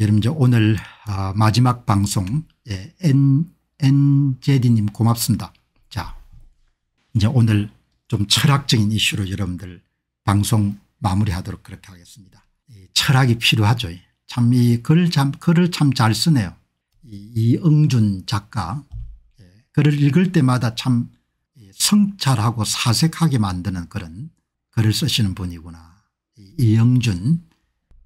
여러분저 오늘 아, 마지막 방송 예, N, NZD님 고맙습니다. 자 이제 오늘 좀 철학적인 이슈로 여러분들 방송 마무리하도록 그렇게 하겠습니다. 철학이 필요하죠. 참 이글참 글을 참 잘 쓰네요. 이, 이준 작가 예, 글을 읽을 때마다 참 성찰하고 사색하게 만드는 그런 글을 쓰시는 분이구나. 이영준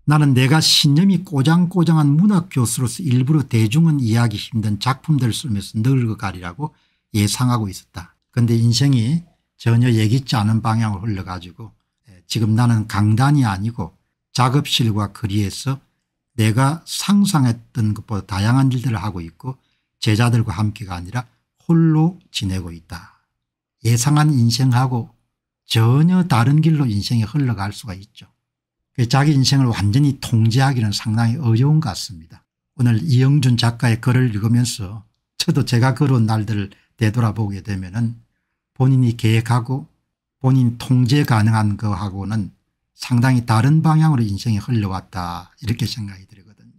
나는 내가 신념이 꼬장꼬장한 문학교수로서 일부러 대중은 이해하기 힘든 작품들을 쓰면서 늙어가리라고 그 예상하고 있었다. 그런데 인생이 전혀 예기치 않은 방향으로 흘러가지고 예, 지금 나는 강단이 아니고 작업실과 거리에서 내가 상상했던 것보다 다양한 일들을 하고 있고 제자들과 함께가 아니라 홀로 지내고 있다. 예상한 인생하고 전혀 다른 길로 인생이 흘러갈 수가 있죠. 그 자기 인생을 완전히 통제하기는 상당히 어려운 것 같습니다. 오늘 이영준 작가의 글을 읽으면서 저도 제가 걸어온 날들을 되돌아보게 되면 은 본인이 계획하고 본인 통제 가능한 거하고는 상당히 다른 방향으로 인생이 흘러왔다 이렇게 생각이 들거든요.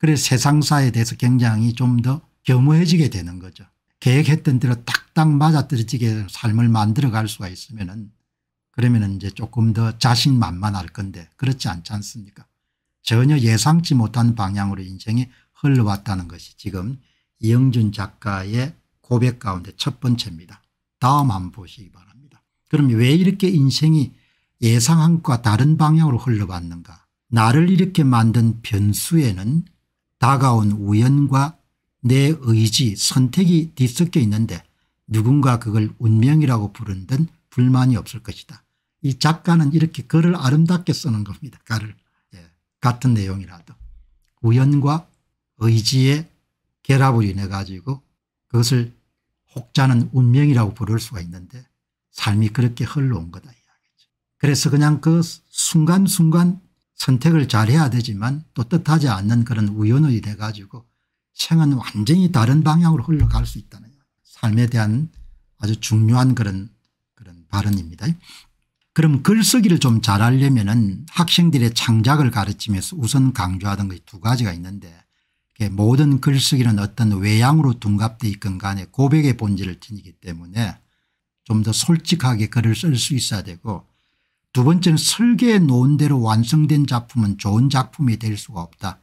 그래서 세상사에 대해서 굉장히 좀 더 겸허해지게 되는 거죠. 계획했던 대로 딱딱 맞아떨어지게 삶을 만들어갈 수가 있으면 은 그러면 이제 조금 더 자신만만할 건데 그렇지 않지 않습니까 전혀 예상치 못한 방향으로 인생이 흘러왔다는 것이 지금 이영준 작가의 고백 가운데 첫 번째입니다. 다음 한번 보시기 바랍니다. 그럼 왜 이렇게 인생이 예상한 것과 다른 방향으로 흘러왔는가 나를 이렇게 만든 변수에는 다가온 우연과 내 의지 선택이 뒤섞여 있는데 누군가 그걸 운명이라고 부른 듯 불만이 없을 것이다. 이 작가는 이렇게 글을 아름답게 쓰는 겁니다. 글을 예. 같은 내용이라도 우연과 의지의 결합을 인해 가지고 그것을 혹자는 운명이라고 부를 수가 있는데 삶이 그렇게 흘러온 거다 이야기죠. 그래서 그냥 그 순간순간 선택을 잘해야 되지만 또 뜻하지 않는 그런 우연으 인해 가지고 생은 완전히 다른 방향으로 흘러갈 수 있다는 삶에 대한 아주 중요한 그런 그런 발언입니다. 그럼 글쓰기를 좀 잘하려면 은 학생들의 창작을 가르치면서 우선 강조하던 것이 두 가지가 있는데 모든 글쓰기는 어떤 외양으로 둔갑되어 있건 간에 고백의 본질을 지니기 때문에 좀 더 솔직하게 글을 쓸 수 있어야 되고 두 번째는 설계의 논대로 완성된 작품은 좋은 작품이 될 수가 없다.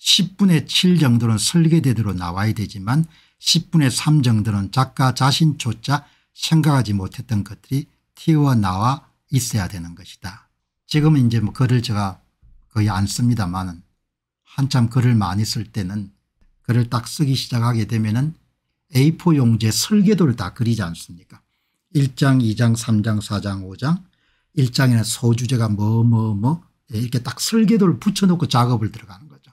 10분의 7 정도는 설계대대로 나와야 되지만 10분의 3 정도는 작가 자신 조차 생각하지 못했던 것들이 튀어나와 있어야 되는 것이다. 지금은 이제 뭐 글을 제가 거의 안 씁니다만은 한참 글을 많이 쓸 때는 글을 딱 쓰기 시작하게 되면은 A4 용지에 설계도를 다 그리지 않습니까? 1장, 2장, 3장, 4장, 5장 1장에는 소주제가 뭐뭐뭐 뭐, 뭐, 예, 이렇게 딱 설계도를 붙여놓고 작업을 들어가는 거죠.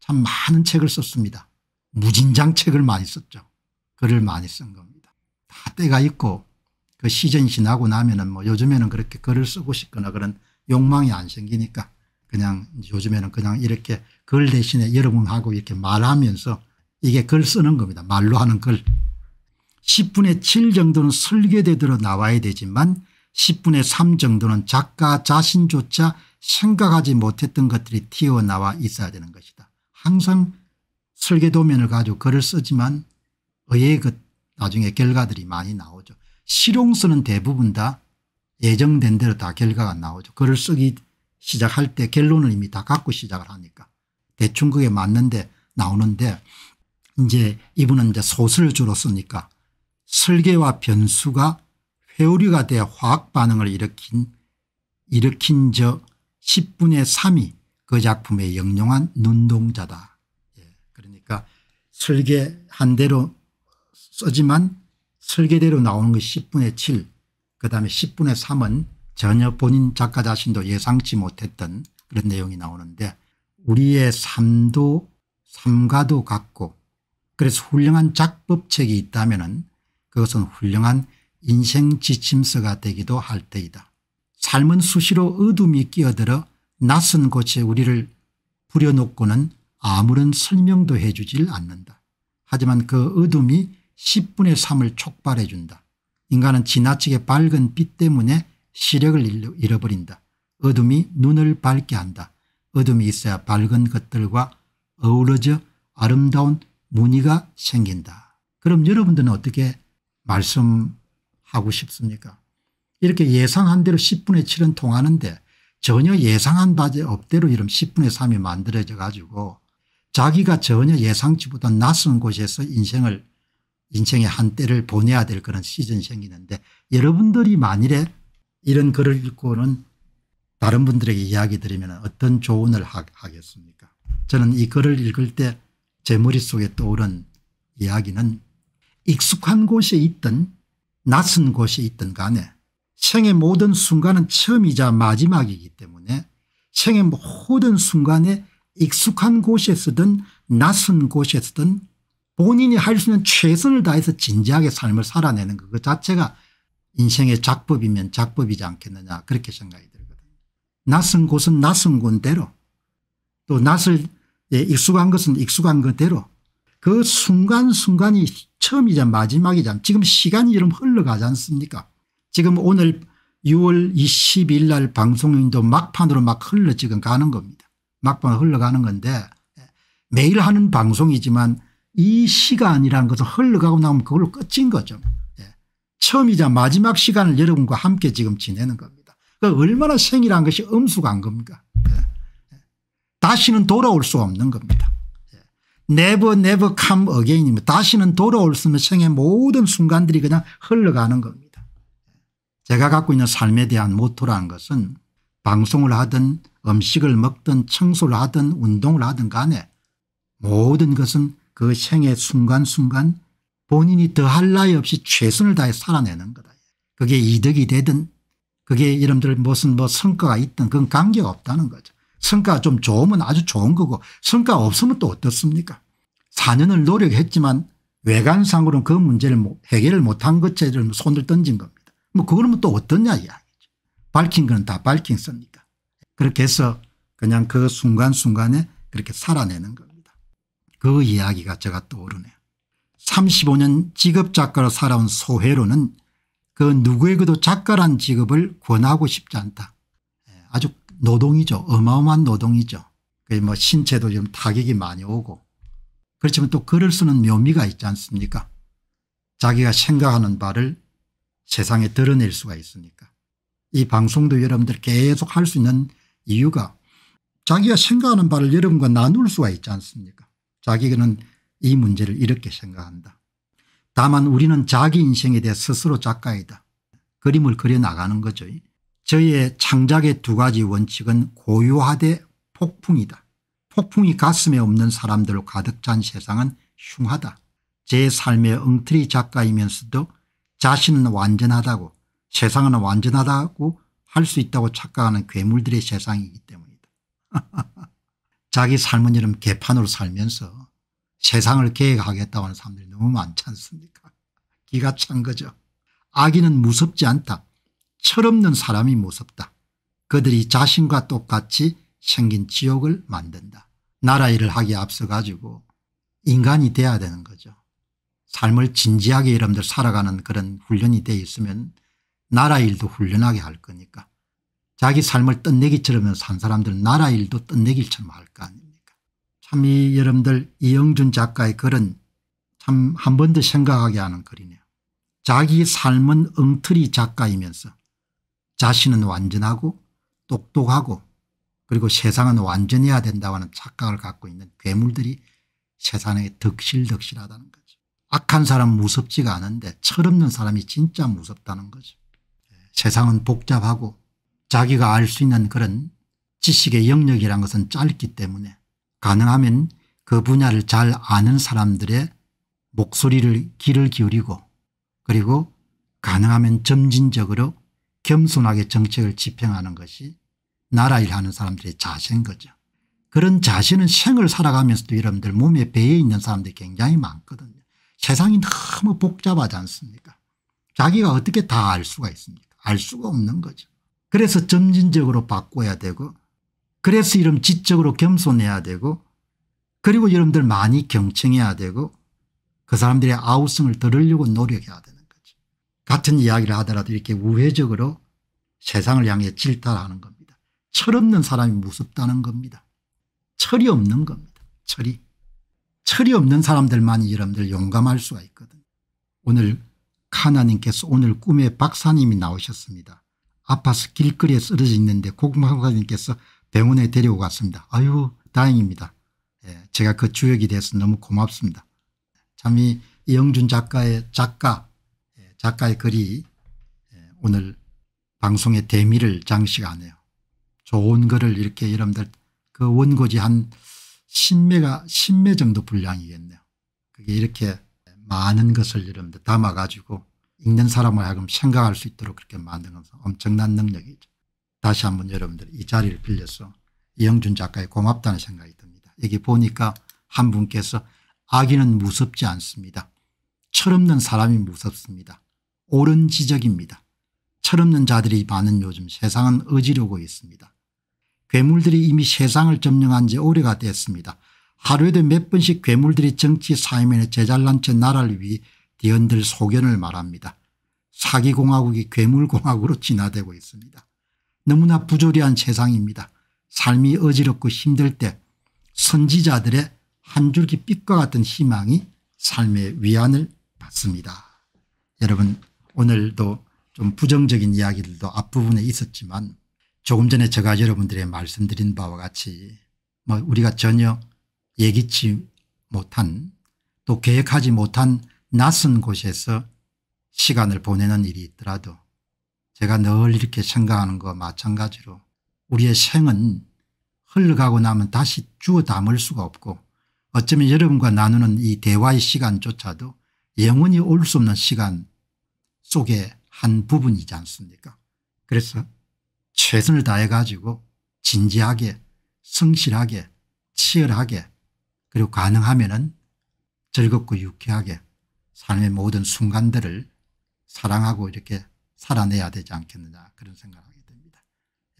참 많은 책을 썼습니다. 무진장 책을 많이 썼죠. 글을 많이 쓴 겁니다. 다 때가 있고 그 시즌 이 지나고 나면은 뭐 요즘에는 그렇게 글을 쓰고 싶거나 그런 욕망이 안 생기니까 그냥 요즘에는 그냥 이렇게 글 대신에 여러분하고 이렇게 말하면서 이게 글 쓰는 겁니다. 말로 하는 글. 10분의 7 정도는 설계되대로 나와야 되지만 10분의 3 정도는 작가 자신조차 생각하지 못했던 것들이 튀어나와 있어야 되는 것이다. 항상 설계도면을 가지고 글을 쓰지만 의외의 것 나중에 결과들이 많이 나오죠. 실용서는 대부분 다 예정된 대로 다 결과가 나오죠. 글을 쓰기 시작할 때 결론을 이미 다 갖고 시작을 하니까 대충 그게 맞는데 나오는데 이제 이분은 이제 소설을 주로 쓰니까 설계와 변수가 회오리가 돼 화학 반응을 일으킨 일으킨 저 10분의 3이 그 작품에 영용한 눈동자다. 예. 그러니까 설계한 대로 쓰지만 설계대로 나오는 것이 10분의 7, 그다음에 10분의 3은 전혀 본인 작가 자신도 예상치 못했던 그런 내용이 나오는데 우리의 삶도 삶과도 같고 그래서 훌륭한 작법책이 있다면 그것은 훌륭한 인생 지침서가 되기도 할 때이다. 삶은 수시로 어둠이 끼어들어 낯선 곳에 우리를 부려놓고는 아무런 설명도 해주질 않는다. 하지만 그 어둠이 10분의 3을 촉발해 준다. 인간은 지나치게 밝은 빛 때문에 시력을 잃어버린다. 어둠이 눈을 밝게 한다. 어둠이 있어야 밝은 것들과 어우러져 아름다운 무늬가 생긴다. 그럼 여러분들은 어떻게 말씀하고 싶습니까 이렇게 예상한 대로 10분의 7은 통하는데 전혀 예상한 바지 업대로 이런 10분의 3이 만들어져 가지고 자기가 전혀 예상치보다 낯선 곳에서 인생을 인생의 한때를 보내야 될 그런 시즌이 생기는데 여러분들이 만일에 이런 글을 읽고는 다른 분들에게 이야기 드리면 어떤 조언을 하, 겠습니까 저는 이 글을 읽을 때 제 머릿속에 떠오른 이야기는 익숙한 곳에 있든 낯선 곳에 있든 간에 생의 모든 순간은 처음이자 마지막이기 때문에 생의 모든 순간에 익숙한 곳에 쓰든 낯선 곳에 쓰든 본인이 할 수 있는 최선을 다해서 진지하게 삶을 살아내는 것그 그 자체가 인생의 작법이면 작법이지 않겠느냐 그렇게 생각이 들거든요. 낯선 곳은 낯선 곳대로 또 낯을 예, 익숙한 것은 익숙한 그대로 그 순간순간이 처음이자 마지막이자 지금 시간이 이 흘러가지 않습니까 지금 오늘 6월 20일 날 방송도 막판으로 막 흘러 지금 가는 겁니다. 막판 흘러가는 건데 예, 매일 하는 방송이지만 이 시간이라는 것을 흘러가고 나면 그걸로 끝인 거죠. 예. 처음이자 마지막 시간을 여러분과 함께 지금 지내는 겁니다. 그 얼마나 생이라는 것이 엄숙한 겁니까. 예. 예. 다시는 돌아올 수 없는 겁니다. 예. never never come again입니다. 다시는 돌아올 수 없는 생의 모든 순간들이 그냥 흘러가는 겁니다. 예. 제가 갖고 있는 삶에 대한 모토라는 것은 방송을 하든 음식을 먹든 청소를 하든 운동을 하든 간에 모든 것은 그 생의 순간순간 본인이 더할 나위 없이 최선을 다해 살아내는 거다. 그게 이득이 되든 그게 이름들 무슨 뭐 성과가 있든 그건 관계가 없다는 거죠. 성과가 좀 좋으면 아주 좋은 거고 성과 가 없으면 또 어떻습니까 4년을 노력했지만 외관상으로는 그 문제를 해결을 못한 것에 손을 던진 겁니다. 뭐그거는또 어떠냐 이야기죠. 밝힌 건 다 밝힌 썼니까 그렇게 해서 그냥 그 순간순간에 그렇게 살아내는 겁니다. 그 이야기가 제가 떠오르네요. 35년 직업작가로 살아온 소회로는 그 누구에게도 작가란 직업을 권하고 싶지 않다. 예, 아주 노동이죠. 어마어마한 노동이죠. 뭐 신체도 좀 타격이 많이 오고 그렇지만 또 글을 쓰는 묘미가 있지 않습니까 자기가 생각하는 바를 세상에 드러낼 수가 있으니까 이 방송도 여러분들 계속 할 수 있는 이유가 자기가 생각하는 바를 여러분과 나눌 수가 있지 않습니까 자기는 이 문제를 이렇게 생각한다. 다만 우리는 자기 인생에 대해 스스로 작가이다. 그림을 그려나가는 거죠. 저의 창작의 두 가지 원칙은 고요하되 폭풍이다. 폭풍이 가슴에 없는 사람들로 가득 찬 세상은 흉하다. 제 삶의 엉터리 작가이면서도 자신은 완전하다고 세상은 완전하다고 할 수 있다고 착각하는 괴물들의 세상이기 때문이다. 자기 삶은 이런 개판으로 살면서 세상을 계획하겠다고 하는 사람들이 너무 많지 않습니까 기가 찬 거죠. 악인은 무섭지 않다. 철없는 사람이 무섭다. 그들이 자신과 똑같이 생긴 지옥을 만든다. 나라 일을 하기에 앞서 가지고 인간이 돼야 되는 거죠. 삶을 진지하게 여러분들 살아가는 그런 훈련이 돼 있으면 나라 일도 훈련하게 할 거니까. 자기 삶을 뜬내기처럼 산사람들 나라 일도 뜬내기처럼 할 거 아닙니까 참 이 여러분들 이영준 작가의 글은 참 한 번 더 생각하게 하는 글이네요. 자기 삶은 엉터리 작가이면서 자신은 완전하고 똑똑하고 그리고 세상은 완전해야 된다고 하는 착각을 갖고 있는 괴물들이 세상에 덕실덕실하다는 거죠. 악한 사람 무섭지가 않은데 철없는 사람이 진짜 무섭다는 거죠. 예, 세상은 복잡하고 자기가 알 수 있는 그런 지식의 영역이란 것은 짧기 때문에 가능하면 그 분야를 잘 아는 사람들의 목소리를 귀를 기울이고 그리고 가능하면 점진적으로 겸손하게 정책을 집행하는 것이 나라일 하는 사람들의 자세인 거죠. 그런 자신은 생을 살아가면서도 여러분들 몸에 배에 있는 사람들이 굉장히 많거든요. 세상이 너무 복잡하지 않습니까 자기가 어떻게 다 알 수가 있습니까 알 수가 없는 거죠. 그래서 점진적으로 바꿔야 되고 그래서 이름 지적으로 겸손해야 되고 그리고 여러분들 많이 경청해야 되고 그 사람들의 아우성을 들으려고 노력해야 되는 거죠. 같은 이야기를 하더라도 이렇게 우회적으로 세상을 향해 질타하는 겁니다. 철없는 사람이 무섭다는 겁니다. 철이 없는 겁니다. 철이. 철이 없는 사람들만이 여러분들 용감할 수가 있거든요. 오늘 하나님께서 오늘 꿈에 박사님이 나오셨습니다. 아파서 길거리에 쓰러져 있는데 고궁학과님께서 병원에 데리고 갔습니다. 아유 다행입니다. 예, 제가 그 주역이 돼서 너무 고맙습니다. 참 이 영준 작가의 작가 예, 작가의 글이 예, 오늘 방송의 대미를 장식하네요. 좋은 글을 이렇게 여러분들 그 원고지 한 10매가 10매 정도 분량이겠네요. 그게 이렇게 많은 것을 여러분들 담아가지고 읽는 사람을 하여금 생각할 수 있도록 그렇게 만든 것은 엄청난 능력이죠. 다시 한번 여러분들 이 자리를 빌려서 이영준 작가에 고맙다는 생각이 듭니다. 여기 보니까 한 분께서 악인은 무섭지 않습니다. 철없는 사람이 무섭습니다. 옳은 지적입니다. 철없는 자들이 많은 요즘 세상은 어지러고 있습니다. 괴물들이 이미 세상을 점령한 지 오래가 됐습니다. 하루에도 몇 번씩 괴물들이 정치 사회면에 제잘난 채 나라를 위해 디언들 소견을 말합니다. 사기공화국이 괴물공화국으로 진화되고 있습니다. 너무나 부조리한 세상입니다. 삶이 어지럽고 힘들 때 선지자들의 한 줄기 빛과 같은 희망이 삶의 위안을 받습니다. 여러분 오늘도 좀 부정적인 이야기들도 앞부분에 있었지만 조금 전에 제가 여러분들의 말씀드린 바와 같이 뭐 우리가 전혀 예기치 못한 또 계획하지 못한 낯선 곳에서 시간을 보내는 일이 있더라도 제가 늘 이렇게 생각하는 것 마찬가지로 우리의 생은 흘러가고 나면 다시 주워 담을 수가 없고 어쩌면 여러분과 나누는 이 대화의 시간조차도 영원히 올 수 없는 시간 속의 한 부분이지 않습니까 그래서 최선을 다해 가지고 진지하게 성실하게 치열하게 그리고 가능하면 은 즐겁고 유쾌하게 삶의 모든 순간들을 사랑하고 이렇게 살아내야 되지 않겠느냐 그런 생각을 하게 됩니다.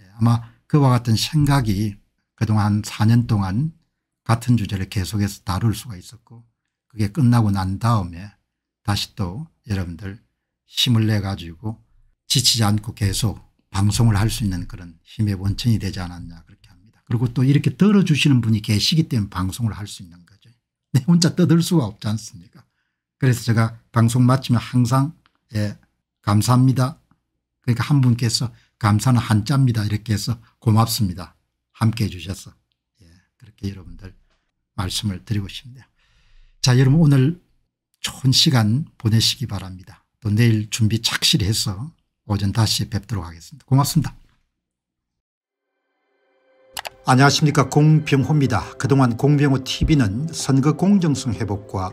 예, 아마 그와 같은 생각이 그동안 4년 동안 같은 주제를 계속해서 다룰 수가 있었고 그게 끝나고 난 다음에 다시 또 여러분들 힘을 내 가지고 지치지 않고 계속 방송을 할 수 있는 그런 힘의 원천이 되지 않았냐 그렇게 합니다. 그리고 또 이렇게 들어주시는 분이 계시기 때문에 방송을 할 수 있는 거죠. 내 혼자 떠들 수가 없지 않습니까 그래서 제가 방송 마치면 항상 예, 감사합니다. 그러니까 한 분께서 감사는 한자입니다. 이렇게 해서 고맙습니다. 함께해 주셔서 예, 그렇게 여러분들 말씀을 드리고 싶네요. 자 여러분 오늘 좋은 시간 보내시기 바랍니다. 또 내일 준비 착실히 해서 오전 다시 뵙도록 하겠습니다. 고맙습니다. 안녕하십니까 공병호입니다. 그동안 공병호 tv는 선거 공정성 회복과